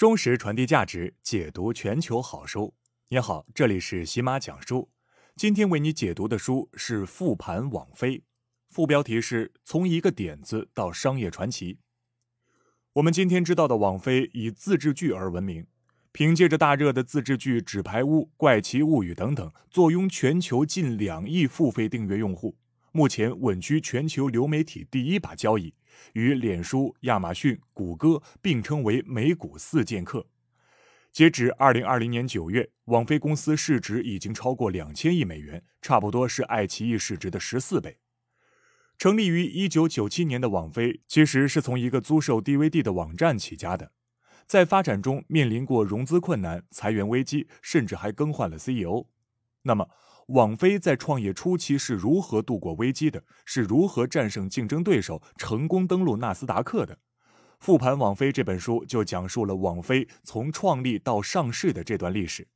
忠实传递价值，解读全球好书。你好，这里是喜马讲书。今天为你解读的书是《复盘网飞》，副标题是从一个点子到商业传奇。我们今天知道的网飞以自制剧而闻名，凭借着大热的自制剧《纸牌屋》《怪奇物语》等等，坐拥全球近两亿付费订阅用户。目前稳居全球流媒体第一把交椅，与脸书、亚马逊、谷歌并称为美股四剑客。截止2020年9月，网飞公司市值已经超过2000亿美元，差不多是爱奇艺市值的十四倍。成立于1997年的网飞，其实是从一个租售 DVD 的网站起家的，在发展中面临过融资困难、裁员危机，甚至还更换了 CEO。那么，网飞在创业初期是如何度过危机的？是如何战胜竞争对手、成功登陆纳斯达克的？复盘网飞这本书就讲述了网飞从创立到上市的这段历史。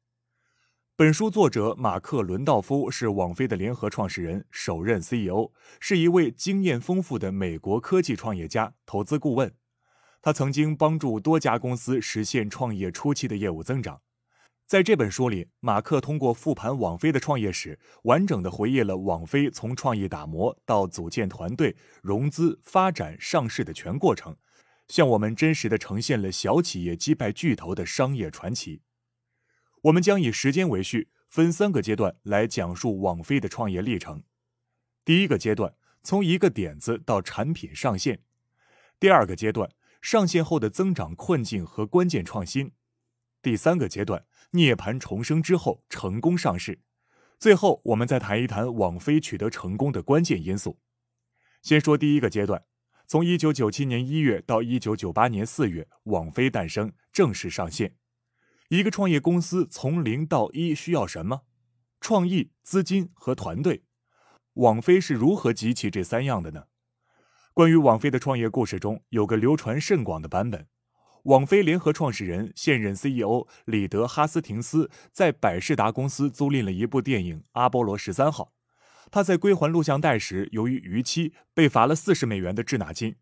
本书作者马克·伦道夫是网飞的联合创始人、首任 CEO，是一位经验丰富的美国科技创业家、投资顾问。他曾经帮助多家公司实现创业初期的业务增长。在这本书里，马克通过复盘网飞的创业史，完整的回忆了网飞从创业打磨到组建团队、融资、发展、上市的全过程，向我们真实的呈现了小企业击败巨头的商业传奇。我们将以时间为序，分三个阶段来讲述网飞的创业历程。第一个阶段，从一个点子到产品上线；第二个阶段，上线后的增长困境和关键创新。第三个阶段，涅槃重生之后成功上市。最后，我们再谈一谈网飞取得成功的关键因素。先说第一个阶段，从1997年1月到1998年4月，网飞诞生，正式上线。一个创业公司从零到一需要什么？创意、资金和团队。网飞是如何集齐这三样的呢？关于网飞的创业故事中，有个流传甚广的版本。网飞联合创始人、现任 CEO 里德·哈斯廷斯在百事达公司租赁了一部电影《阿波罗十三号》，他在归还录像带时，由于逾期被罚了四十美元的滞纳金。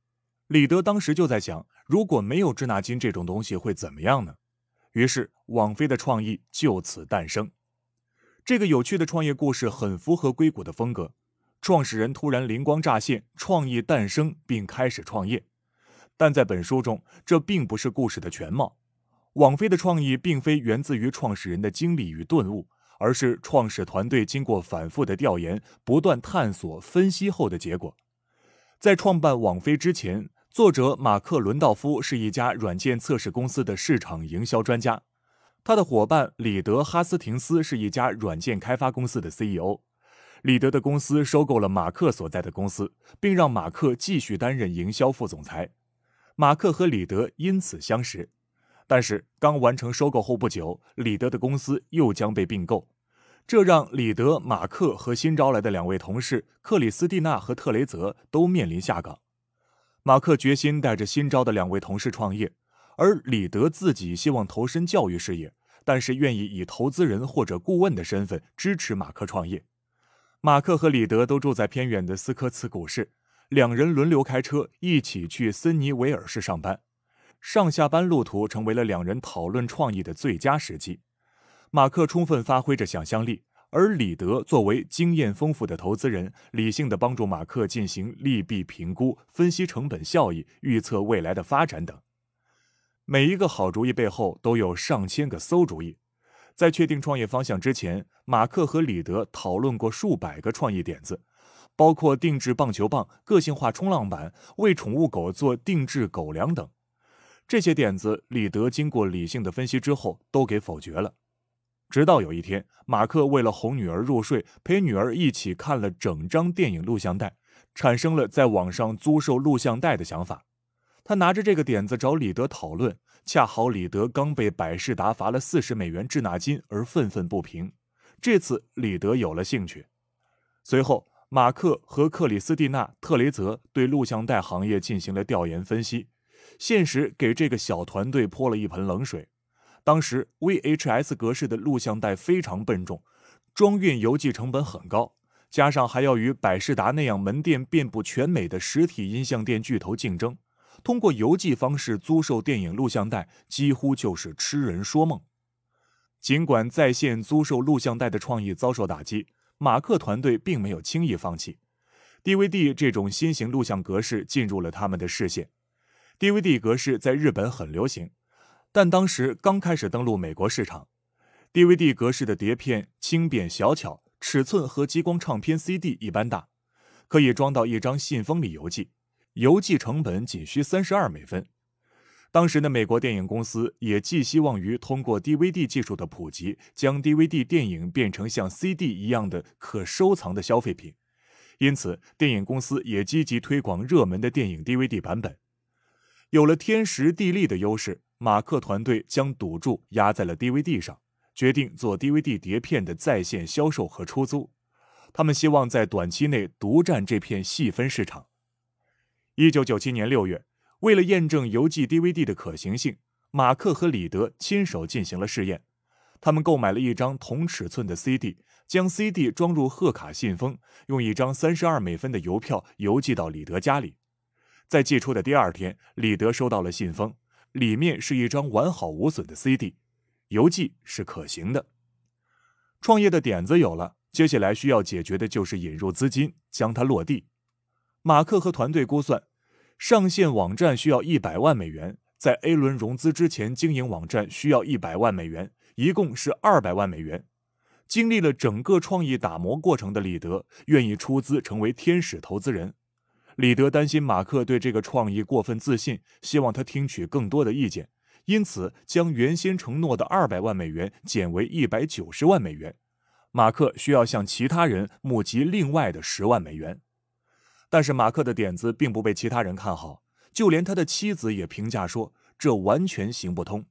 里德当时就在想，如果没有滞纳金这种东西会怎么样呢？于是，网飞的创意就此诞生。这个有趣的创业故事很符合硅谷的风格：创始人突然灵光乍现，创意诞生，并开始创业。但在本书中，这并不是故事的全貌。网飞的创意并非源自于创始人的经历与顿悟，而是创始团队经过反复的调研、不断探索、分析后的结果。在创办网飞之前，作者马克·伦道夫是一家软件测试公司的市场营销专家，他的伙伴里德·哈斯廷斯是一家软件开发公司的 CEO。里德的公司收购了马克所在的公司，并让马克继续担任营销副总裁。马克和李德因此相识，但是刚完成收购后不久，李德的公司又将被并购，这让李德、马克和新招来的两位同事克里斯蒂娜和特雷泽都面临下岗。马克决心带着新招的两位同事创业，而李德自己希望投身教育事业，但是愿意以投资人或者顾问的身份支持马克创业。马克和李德都住在偏远的斯科茨谷市。两人轮流开车，一起去森尼维尔市上班。上下班路途成为了两人讨论创意的最佳时机。马克充分发挥着想象力，而李德作为经验丰富的投资人，理性的帮助马克进行利弊评估、分析成本效益、预测未来的发展等。每一个好主意背后都有上千个馊主意。在确定创业方向之前，马克和李德讨论过数百个创意点子。包括定制棒球棒、个性化冲浪板、为宠物狗做定制狗粮等，这些点子，李德经过理性的分析之后都给否决了。直到有一天，马克为了哄女儿入睡，陪女儿一起看了整张电影录像带，产生了在网上租售录像带的想法。他拿着这个点子找李德讨论，恰好李德刚被百事达罚了四十美元滞纳金而愤愤不平，这次李德有了兴趣。随后。马克和克里斯蒂娜·特雷泽对录像带行业进行了调研分析，现实给这个小团队泼了一盆冷水。当时 VHS 格式的录像带非常笨重，装运邮寄成本很高，加上还要与百事达那样门店遍布全美的实体音像店巨头竞争，通过邮寄方式租售电影录像带几乎就是痴人说梦。尽管在线租售录像带的创意遭受打击。马克团队并没有轻易放弃，DVD 这种新型录像格式进入了他们的视线。DVD 格式在日本很流行，但当时刚开始登陆美国市场。DVD 格式的碟片轻便小巧，尺寸和激光唱片 CD 一般大，可以装到一张信封里邮寄，邮寄成本仅需三十二美分。当时的美国电影公司也寄希望于通过 DVD 技术的普及，将 DVD 电影变成像 CD 一样的可收藏的消费品，因此电影公司也积极推广热门的电影 DVD 版本。有了天时地利的优势，马克团队将赌注压在了 DVD 上，决定做 DVD 碟片的在线销售和出租。他们希望在短期内独占这片细分市场。一九九七年六月。为了验证邮寄 DVD 的可行性，马克和李德亲手进行了试验。他们购买了一张同尺寸的 CD，将 CD 装入贺卡信封，用一张三十二美分的邮票邮寄到李德家里。在寄出的第二天，李德收到了信封，里面是一张完好无损的 CD，邮寄是可行的。创业的点子有了，接下来需要解决的就是引入资金，将它落地。马克和团队估算。上线网站需要一百万美元，在 A 轮融资之前经营网站需要一百万美元，一共是二百万美元。经历了整个创意打磨过程的李德愿意出资成为天使投资人。李德担心马克对这个创意过分自信，希望他听取更多的意见，因此将原先承诺的二百万美元减为一百九十万美元。马克需要向其他人募集另外的十万美元。但是马克的点子并不被其他人看好，就连他的妻子也评价说这完全行不通。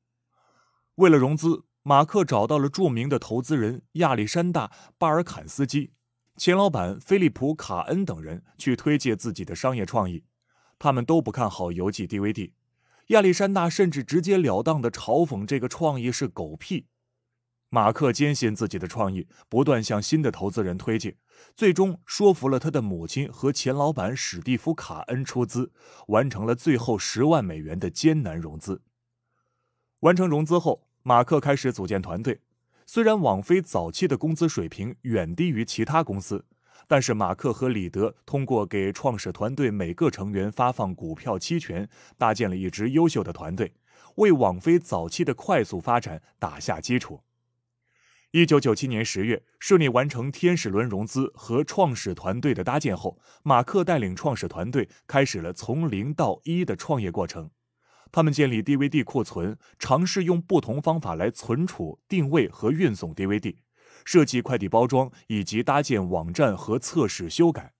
为了融资，马克找到了著名的投资人亚历山大·巴尔坎斯基、前老板菲利普·卡恩等人去推介自己的商业创意，他们都不看好邮寄 DVD。亚历山大甚至直截了当的嘲讽这个创意是狗屁。马克坚信自己的创意，不断向新的投资人推进，最终说服了他的母亲和前老板史蒂夫·卡恩出资，完成了最后十万美元的艰难融资。完成融资后，马克开始组建团队。虽然网飞早期的工资水平远低于其他公司，但是马克和李德通过给创始团队每个成员发放股票期权，搭建了一支优秀的团队，为网飞早期的快速发展打下基础。一九九七年十月，顺利完成天使轮融资和创始团队的搭建后，马克带领创始团队开始了从零到一的创业过程。他们建立 DVD 库存，尝试用不同方法来存储、定位和运送 DVD，设计快递包装以及搭建网站和测试修改。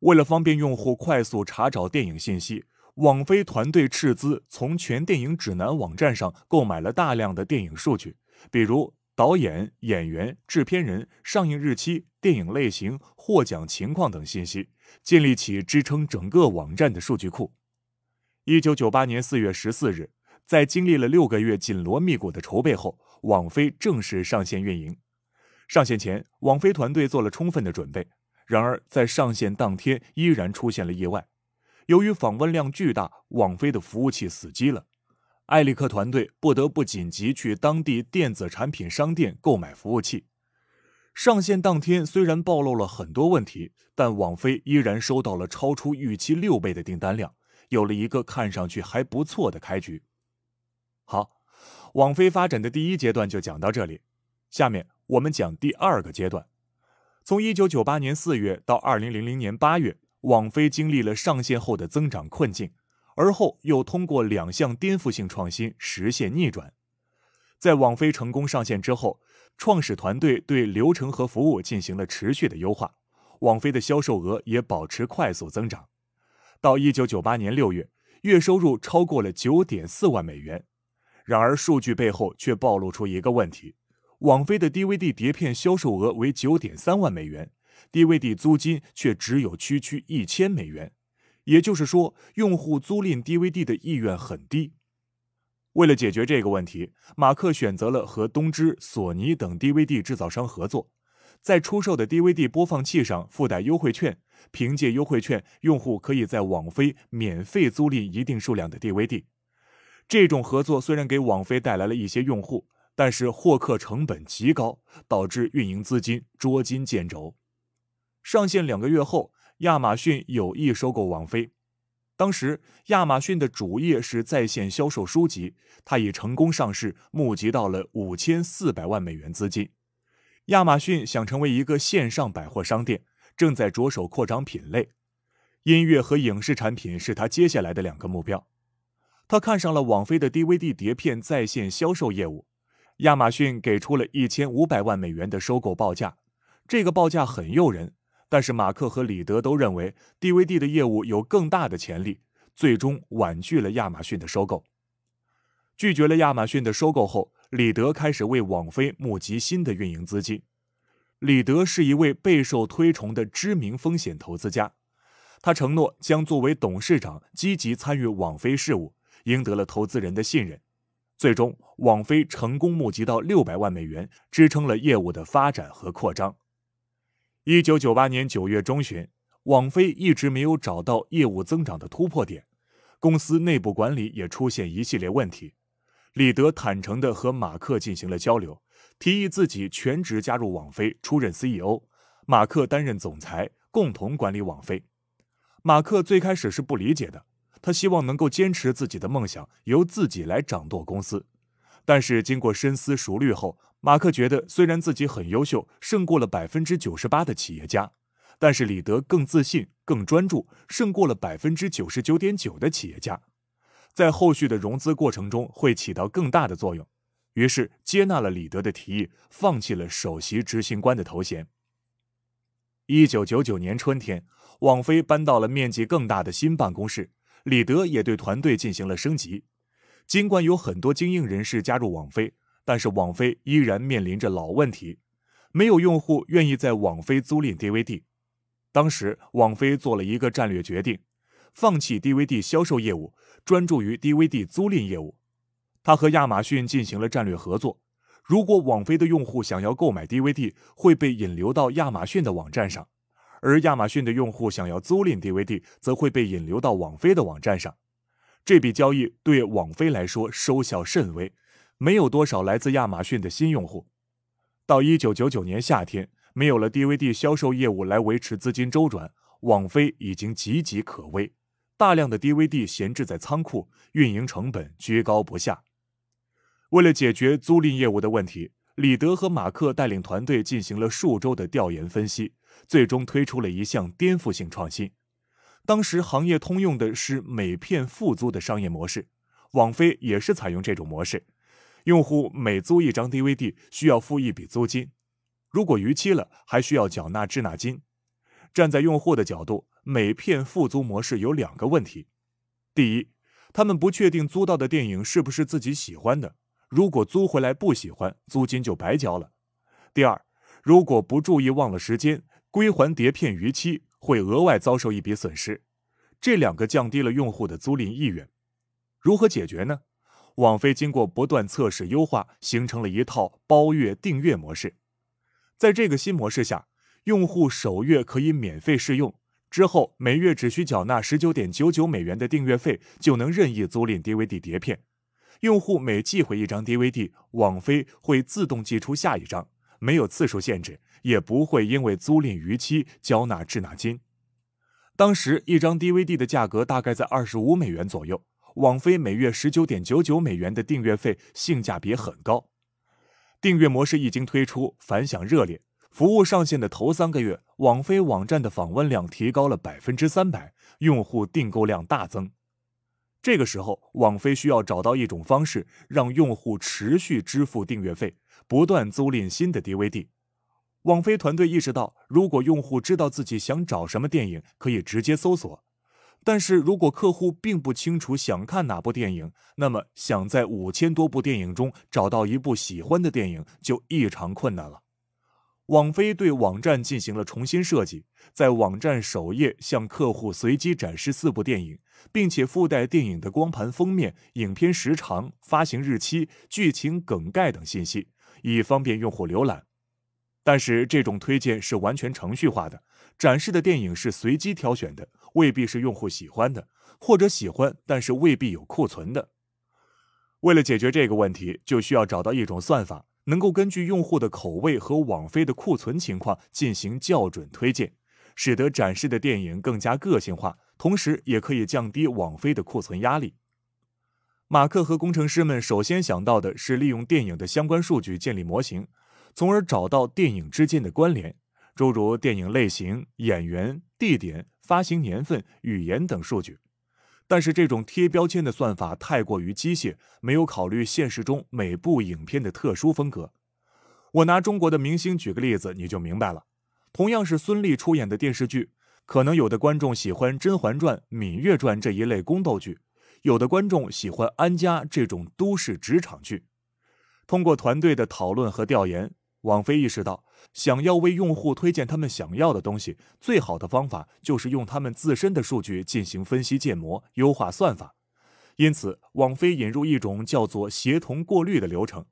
为了方便用户快速查找电影信息，网飞团队斥资从全电影指南网站上购买了大量的电影数据，比如。导演、演员、制片人、上映日期、电影类型、获奖情况等信息，建立起支撑整个网站的数据库。一九九八年四月十四日，在经历了六个月紧锣密鼓的筹备后，网飞正式上线运营。上线前，网飞团队做了充分的准备，然而在上线当天依然出现了意外。由于访问量巨大，网飞的服务器死机了。艾利克团队不得不紧急去当地电子产品商店购买服务器。上线当天虽然暴露了很多问题，但网飞依然收到了超出预期六倍的订单量，有了一个看上去还不错的开局。好，网飞发展的第一阶段就讲到这里，下面我们讲第二个阶段。从1998年4月到2000年8月，网飞经历了上线后的增长困境。而后又通过两项颠覆性创新实现逆转。在网飞成功上线之后，创始团队对流程和服务进行了持续的优化，网飞的销售额也保持快速增长。到一九九八年六月，月收入超过了九点四万美元。然而，数据背后却暴露出一个问题：网飞的 DVD 碟片销售额为九点三万美元，DVD 租金却只有区区一千美元。也就是说，用户租赁 DVD 的意愿很低。为了解决这个问题，马克选择了和东芝、索尼等 DVD 制造商合作，在出售的 DVD 播放器上附带优惠券。凭借优惠券，用户可以在网飞免费租赁一定数量的 DVD。这种合作虽然给网飞带来了一些用户，但是获客成本极高，导致运营资金捉襟见肘。上线两个月后。亚马逊有意收购网飞。当时，亚马逊的主业是在线销售书籍，它已成功上市，募集到了五千四百万美元资金。亚马逊想成为一个线上百货商店，正在着手扩张品类。音乐和影视产品是他接下来的两个目标。他看上了网飞的 DVD 碟片在线销售业务，亚马逊给出了一千五百万美元的收购报价，这个报价很诱人。但是马克和李德都认为 DVD 的业务有更大的潜力，最终婉拒了亚马逊的收购。拒绝了亚马逊的收购后，李德开始为网飞募集新的运营资金。李德是一位备受推崇的知名风险投资家，他承诺将作为董事长积极参与网飞事务，赢得了投资人的信任。最终，网飞成功募集到六百万美元，支撑了业务的发展和扩张。一九九八年九月中旬，网飞一直没有找到业务增长的突破点，公司内部管理也出现一系列问题。李德坦诚地和马克进行了交流，提议自己全职加入网飞，出任 CEO，马克担任总裁，共同管理网飞。马克最开始是不理解的，他希望能够坚持自己的梦想，由自己来掌舵公司。但是经过深思熟虑后，马克觉得虽然自己很优秀，胜过了百分之九十八的企业家，但是李德更自信、更专注，胜过了百分之九十九点九的企业家，在后续的融资过程中会起到更大的作用，于是接纳了李德的提议，放弃了首席执行官的头衔。一九九九年春天，网飞搬到了面积更大的新办公室，李德也对团队进行了升级。尽管有很多精英人士加入网飞，但是网飞依然面临着老问题：没有用户愿意在网飞租赁 DVD。当时，网飞做了一个战略决定，放弃 DVD 销售业务，专注于 DVD 租赁业务。他和亚马逊进行了战略合作：如果网飞的用户想要购买 DVD，会被引流到亚马逊的网站上；而亚马逊的用户想要租赁 DVD，则会被引流到网飞的网站上。这笔交易对网飞来说收效甚微，没有多少来自亚马逊的新用户。到1999年夏天，没有了 DVD 销售业务来维持资金周转，网飞已经岌岌可危。大量的 DVD 闲置在仓库，运营成本居高不下。为了解决租赁业务的问题，李德和马克带领团队进行了数周的调研分析，最终推出了一项颠覆性创新。当时行业通用的是每片付租的商业模式，网飞也是采用这种模式。用户每租一张 DVD 需要付一笔租金，如果逾期了还需要缴纳滞纳金。站在用户的角度，每片付租模式有两个问题：第一，他们不确定租到的电影是不是自己喜欢的，如果租回来不喜欢，租金就白交了；第二，如果不注意忘了时间归还碟片逾期。会额外遭受一笔损失，这两个降低了用户的租赁意愿，如何解决呢？网飞经过不断测试优化，形成了一套包月订阅模式。在这个新模式下，用户首月可以免费试用，之后每月只需缴纳十九点九九美元的订阅费，就能任意租赁 DVD 碟片。用户每寄回一张 DVD，网飞会自动寄出下一张，没有次数限制。也不会因为租赁逾期交纳滞纳金。当时一张 DVD 的价格大概在二十五美元左右，网飞每月十九点九九美元的订阅费性价比很高。订阅模式一经推出，反响热烈。服务上线的头三个月，网飞网站的访问量提高了百分之三百，用户订购量大增。这个时候，网飞需要找到一种方式，让用户持续支付订阅费，不断租赁新的 DVD。网飞团队意识到，如果用户知道自己想找什么电影，可以直接搜索；但是如果客户并不清楚想看哪部电影，那么想在五千多部电影中找到一部喜欢的电影就异常困难了。网飞对网站进行了重新设计，在网站首页向客户随机展示四部电影，并且附带电影的光盘封面、影片时长、发行日期、剧情梗概等信息，以方便用户浏览。但是这种推荐是完全程序化的，展示的电影是随机挑选的，未必是用户喜欢的，或者喜欢但是未必有库存的。为了解决这个问题，就需要找到一种算法，能够根据用户的口味和网飞的库存情况进行校准推荐，使得展示的电影更加个性化，同时也可以降低网飞的库存压力。马克和工程师们首先想到的是利用电影的相关数据建立模型。从而找到电影之间的关联，诸如电影类型、演员、地点、发行年份、语言等数据。但是，这种贴标签的算法太过于机械，没有考虑现实中每部影片的特殊风格。我拿中国的明星举个例子，你就明白了。同样是孙俪出演的电视剧，可能有的观众喜欢《甄嬛传》《芈月传》这一类宫斗剧，有的观众喜欢《安家》这种都市职场剧。通过团队的讨论和调研。网飞意识到，想要为用户推荐他们想要的东西，最好的方法就是用他们自身的数据进行分析、建模、优化算法。因此，网飞引入一种叫做协同过滤的流程。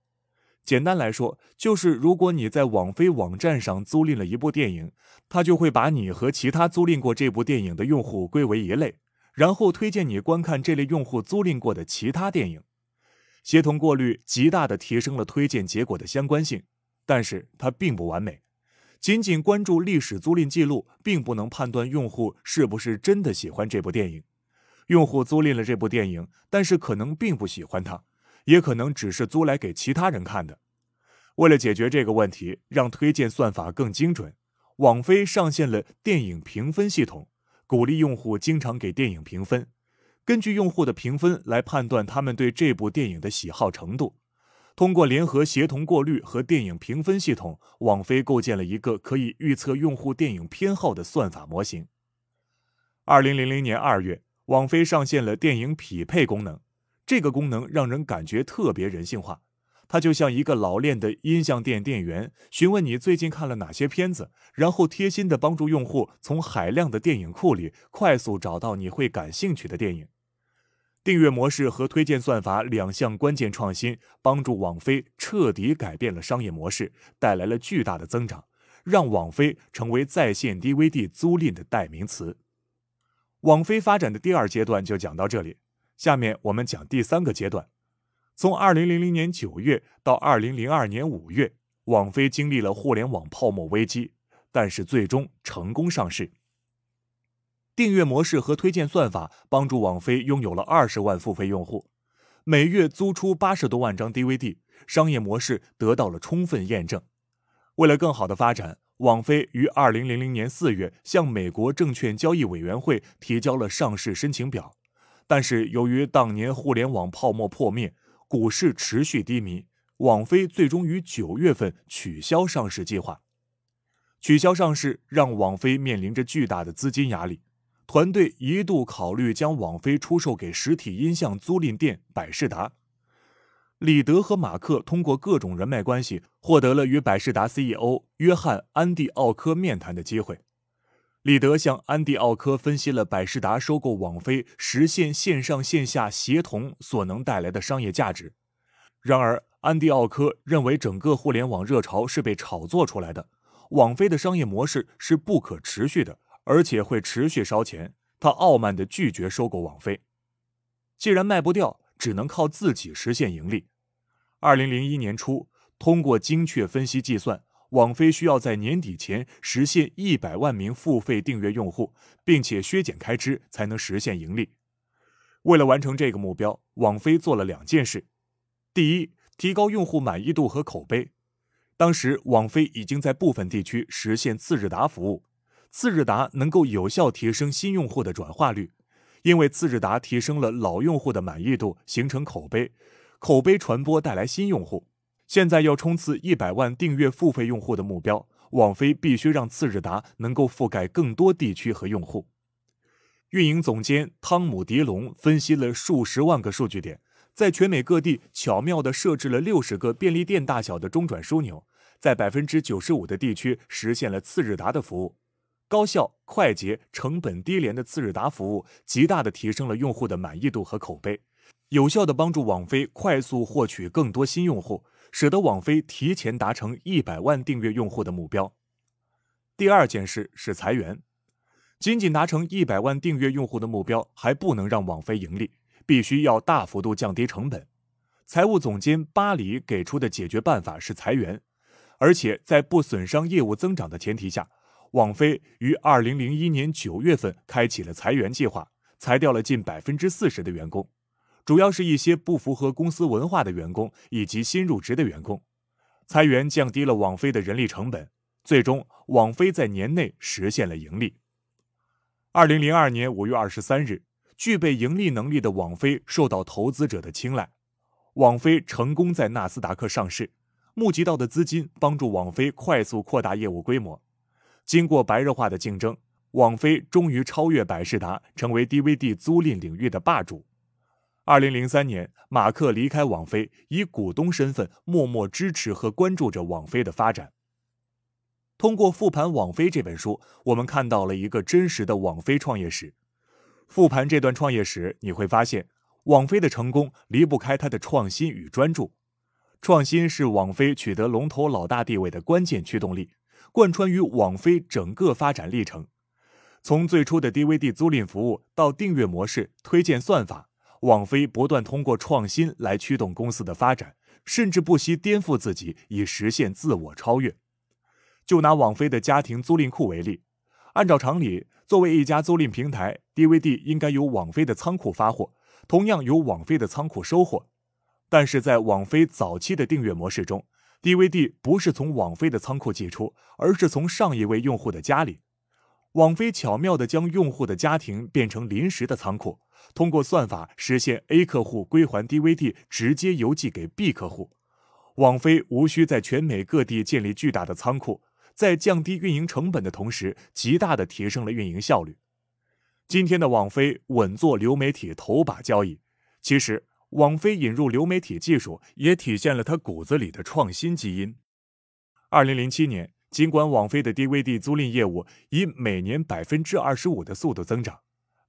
简单来说，就是如果你在网飞网站上租赁了一部电影，它就会把你和其他租赁过这部电影的用户归为一类，然后推荐你观看这类用户租赁过的其他电影。协同过滤极大地提升了推荐结果的相关性。但是它并不完美，仅仅关注历史租赁记录，并不能判断用户是不是真的喜欢这部电影。用户租赁了这部电影，但是可能并不喜欢它，也可能只是租来给其他人看的。为了解决这个问题，让推荐算法更精准，网飞上线了电影评分系统，鼓励用户经常给电影评分，根据用户的评分来判断他们对这部电影的喜好程度。通过联合协同过滤和电影评分系统，网飞构建了一个可以预测用户电影偏好的算法模型。二零零零年二月，网飞上线了电影匹配功能，这个功能让人感觉特别人性化。它就像一个老练的音像店店员，询问你最近看了哪些片子，然后贴心的帮助用户从海量的电影库里快速找到你会感兴趣的电影。订阅模式和推荐算法两项关键创新，帮助网飞彻底改变了商业模式，带来了巨大的增长，让网飞成为在线 DVD 租赁的代名词。网飞发展的第二阶段就讲到这里，下面我们讲第三个阶段。从2000年9月到2002年5月，网飞经历了互联网泡沫危机，但是最终成功上市。订阅模式和推荐算法帮助网飞拥有了二十万付费用户，每月租出八十多万张 DVD，商业模式得到了充分验证。为了更好的发展，网飞于二零零零年四月向美国证券交易委员会提交了上市申请表。但是由于当年互联网泡沫破灭，股市持续低迷，网飞最终于九月份取消上市计划。取消上市让网飞面临着巨大的资金压力。团队一度考虑将网飞出售给实体音像租赁店百事达。李德和马克通过各种人脉关系，获得了与百事达 CEO 约翰安迪奥科面谈的机会。李德向安迪奥科分析了百事达收购网飞，实现线上线下协同所能带来的商业价值。然而，安迪奥科认为整个互联网热潮是被炒作出来的，网飞的商业模式是不可持续的。而且会持续烧钱。他傲慢地拒绝收购网飞，既然卖不掉，只能靠自己实现盈利。二零零一年初，通过精确分析计算，网飞需要在年底前实现一百万名付费订阅用户，并且削减开支才能实现盈利。为了完成这个目标，网飞做了两件事：第一，提高用户满意度和口碑。当时，网飞已经在部分地区实现次日达服务。次日达能够有效提升新用户的转化率，因为次日达提升了老用户的满意度，形成口碑，口碑传播带来新用户。现在要冲刺一百万订阅付费用户的目标，网飞必须让次日达能够覆盖更多地区和用户。运营总监汤姆·迪龙分析了数十万个数据点，在全美各地巧妙地设置了六十个便利店大小的中转枢纽，在百分之九十五的地区实现了次日达的服务。高效、快捷、成本低廉的次日达服务，极大地提升了用户的满意度和口碑，有效地帮助网飞快速获取更多新用户，使得网飞提前达成一百万订阅用户的目标。第二件事是裁员。仅仅达成一百万订阅用户的目标还不能让网飞盈利，必须要大幅度降低成本。财务总监巴里给出的解决办法是裁员，而且在不损伤业务增长的前提下。网飞于二零零一年九月份开启了裁员计划，裁掉了近百分之四十的员工，主要是一些不符合公司文化的员工以及新入职的员工。裁员降低了网飞的人力成本，最终网飞在年内实现了盈利。二零零二年五月二十三日，具备盈利能力的网飞受到投资者的青睐，网飞成功在纳斯达克上市，募集到的资金帮助网飞快速扩大业务规模。经过白热化的竞争，网飞终于超越百事达，成为 DVD 租赁领域的霸主。2003年，马克离开网飞，以股东身份默默支持和关注着网飞的发展。通过复盘《网飞》这本书，我们看到了一个真实的网飞创业史。复盘这段创业史，你会发现，网飞的成功离不开它的创新与专注。创新是网飞取得龙头老大地位的关键驱动力。贯穿于网飞整个发展历程，从最初的 DVD 租赁服务到订阅模式、推荐算法，网飞不断通过创新来驱动公司的发展，甚至不惜颠覆自己以实现自我超越。就拿网飞的家庭租赁库为例，按照常理，作为一家租赁平台，DVD 应该由网飞的仓库发货，同样由网飞的仓库收货。但是在网飞早期的订阅模式中，DVD 不是从网飞的仓库寄出，而是从上一位用户的家里。网飞巧妙地将用户的家庭变成临时的仓库，通过算法实现 A 客户归还 DVD 直接邮寄给 B 客户。网飞无需在全美各地建立巨大的仓库，在降低运营成本的同时，极大地提升了运营效率。今天的网飞稳坐流媒体头把交椅，其实。网飞引入流媒体技术，也体现了它骨子里的创新基因。二零零七年，尽管网飞的 DVD 租赁业务以每年百分之二十五的速度增长，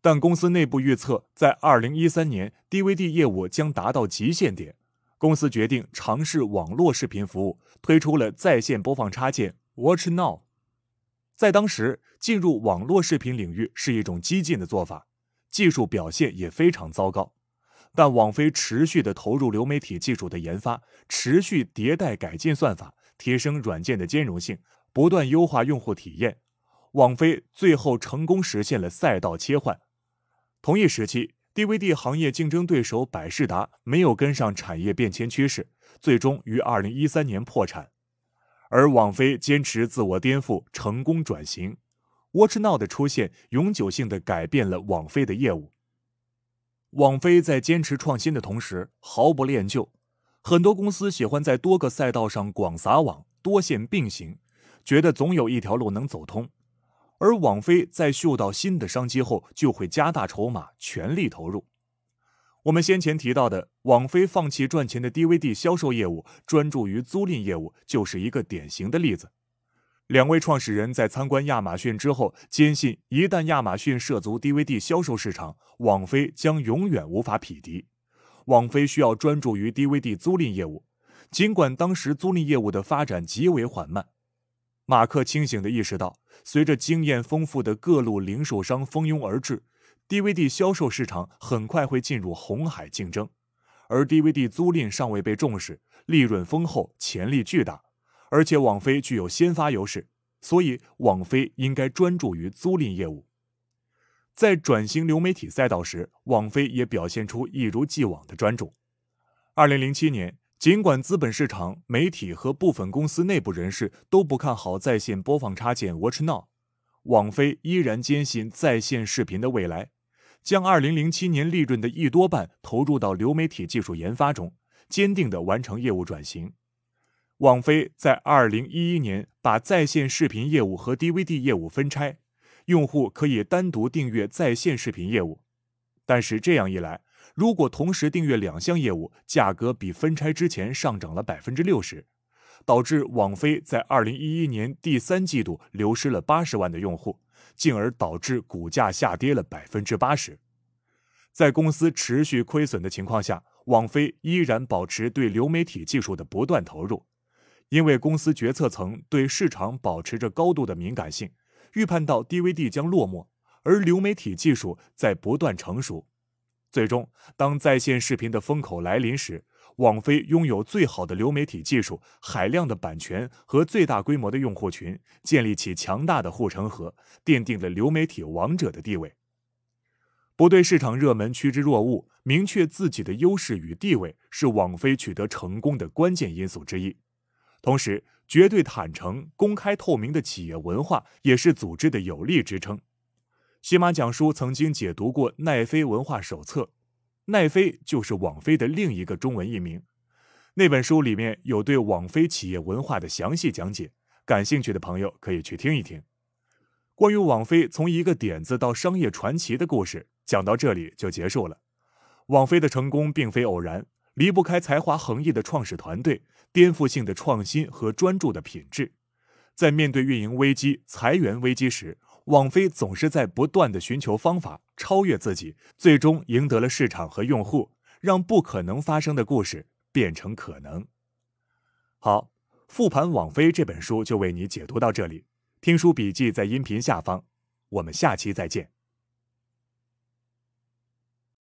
但公司内部预测在二零一三年 DVD 业务将达到极限点。公司决定尝试网络视频服务，推出了在线播放插件 Watch Now。在当时，进入网络视频领域是一种激进的做法，技术表现也非常糟糕。但网飞持续的投入流媒体技术的研发，持续迭代改进算法，提升软件的兼容性，不断优化用户体验。网飞最后成功实现了赛道切换。同一时期，DVD 行业竞争对手百事达没有跟上产业变迁趋势，最终于2013年破产。而网飞坚持自我颠覆，成功转型。Watch Now 的出现，永久性的改变了网飞的业务。网飞在坚持创新的同时毫不恋旧，很多公司喜欢在多个赛道上广撒网、多线并行，觉得总有一条路能走通。而网飞在嗅到新的商机后，就会加大筹码，全力投入。我们先前提到的网飞放弃赚钱的 DVD 销售业务，专注于租赁业务，就是一个典型的例子。两位创始人在参观亚马逊之后，坚信一旦亚马逊涉足 DVD 销售市场，网飞将永远无法匹敌。网飞需要专注于 DVD 租赁业务，尽管当时租赁业务的发展极为缓慢。马克清醒地意识到，随着经验丰富的各路零售商蜂拥而至，DVD 销售市场很快会进入红海竞争，而 DVD 租赁尚未被重视，利润丰厚，潜力巨大。而且网飞具有先发优势，所以网飞应该专注于租赁业务。在转型流媒体赛道时，网飞也表现出一如既往的专注。二零零七年，尽管资本市场、媒体和部分公司内部人士都不看好在线播放插件 Watch Now，网飞依然坚信在线视频的未来，将二零零七年利润的一多半投入到流媒体技术研发中，坚定地完成业务转型。网飞在二零一一年把在线视频业务和 DVD 业务分拆，用户可以单独订阅在线视频业务，但是这样一来，如果同时订阅两项业务，价格比分拆之前上涨了百分之六十，导致网飞在二零一一年第三季度流失了八十万的用户，进而导致股价下跌了百分之八十。在公司持续亏损的情况下，网飞依然保持对流媒体技术的不断投入。因为公司决策层对市场保持着高度的敏感性，预判到 DVD 将落寞，而流媒体技术在不断成熟。最终，当在线视频的风口来临时，网飞拥有最好的流媒体技术、海量的版权和最大规模的用户群，建立起强大的护城河，奠定了流媒体王者的地位。不对市场热门趋之若鹜，明确自己的优势与地位，是网飞取得成功的关键因素之一。同时，绝对坦诚、公开透明的企业文化也是组织的有力支撑。喜马讲书曾经解读过奈飞文化手册，奈飞就是网飞的另一个中文译名。那本书里面有对网飞企业文化的详细讲解，感兴趣的朋友可以去听一听。关于网飞从一个点子到商业传奇的故事，讲到这里就结束了。网飞的成功并非偶然。离不开才华横溢的创始团队、颠覆性的创新和专注的品质。在面对运营危机、裁员危机时，网飞总是在不断的寻求方法超越自己，最终赢得了市场和用户，让不可能发生的故事变成可能。好，复盘网飞这本书就为你解读到这里。听书笔记在音频下方，我们下期再见。